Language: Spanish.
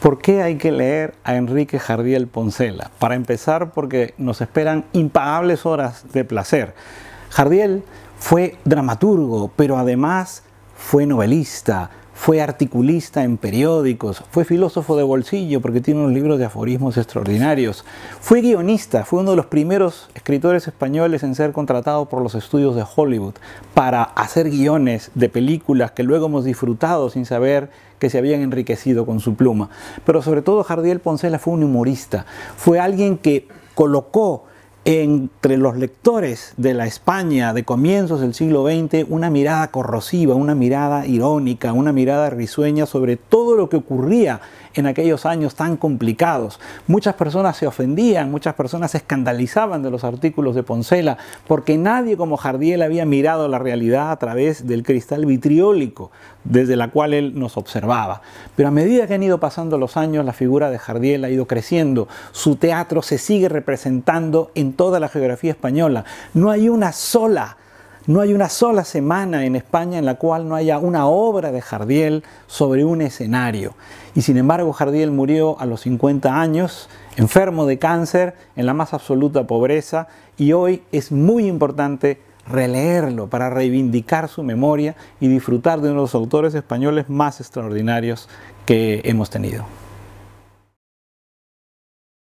¿Por qué hay que leer a Enrique Jardiel Poncela? Para empezar, porque nos esperan impagables horas de placer. Jardiel fue dramaturgo, pero además fue novelista, fue articulista en periódicos, fue filósofo de bolsillo porque tiene unos libros de aforismos extraordinarios, fue guionista, fue uno de los primeros escritores españoles en ser contratado por los estudios de Hollywood para hacer guiones de películas que luego hemos disfrutado sin saber que se habían enriquecido con su pluma. Pero sobre todo Jardiel Poncela fue un humorista, fue alguien que colocó entre los lectores de la España de comienzos del siglo XX una mirada corrosiva, una mirada irónica, una mirada risueña sobre todo lo que ocurría en aquellos años tan complicados. Muchas personas se ofendían, muchas personas se escandalizaban de los artículos de Poncela, porque nadie como Jardiel había mirado la realidad a través del cristal vitriólico desde la cual él nos observaba. Pero a medida que han ido pasando los años, la figura de Jardiel ha ido creciendo, su teatro se sigue representando en toda la geografía española. No hay una sola, no hay una sola semana en España en la cual no haya una obra de Jardiel sobre un escenario. Y sin embargo, Jardiel murió a los 50 años, enfermo de cáncer, en la más absoluta pobreza, y hoy es muy importante releerlo para reivindicar su memoria y disfrutar de uno de los autores españoles más extraordinarios que hemos tenido.